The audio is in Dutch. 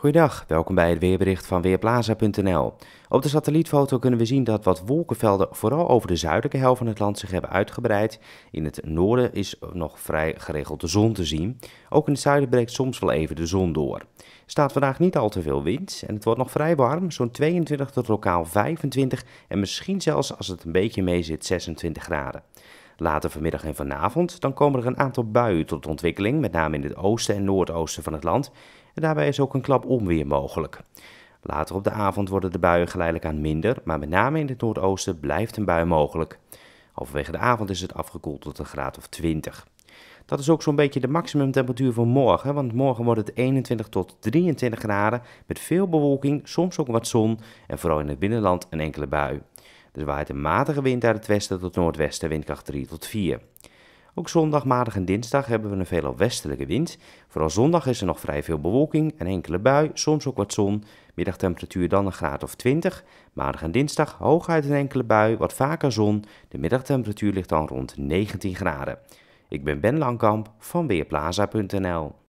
Goedendag, welkom bij het weerbericht van Weerplaza.nl. Op de satellietfoto kunnen we zien dat wat wolkenvelden vooral over de zuidelijke helft van het land zich hebben uitgebreid. In het noorden is nog vrij geregeld de zon te zien. Ook in het zuiden breekt soms wel even de zon door. Er staat vandaag niet al te veel wind en het wordt nog vrij warm, zo'n 22 tot lokaal 25 en misschien zelfs als het een beetje mee zit 26 graden. Later vanmiddag en vanavond dan komen er een aantal buien tot ontwikkeling, met name in het oosten en noordoosten van het land. En daarbij is ook een klap onweer mogelijk. Later op de avond worden de buien geleidelijk aan minder, maar met name in het noordoosten blijft een bui mogelijk. Overwege de avond is het afgekoeld tot een graad of 20. Dat is ook zo'n beetje de maximumtemperatuur van morgen, want morgen wordt het 21 tot 23 graden met veel bewolking, soms ook wat zon en vooral in het binnenland een enkele bui. Dus waait een matige wind uit het westen tot noordwesten, windkracht 3 tot 4. Ook zondag, maandag en dinsdag hebben we een veelal westelijke wind. Vooral zondag is er nog vrij veel bewolking, en enkele bui, soms ook wat zon. Middagtemperatuur dan een graad of 20. Maandag en dinsdag hooguit een enkele bui, wat vaker zon. De middagtemperatuur ligt dan rond 19 graden. Ik ben Ben Langkamp van Weerplaza.nl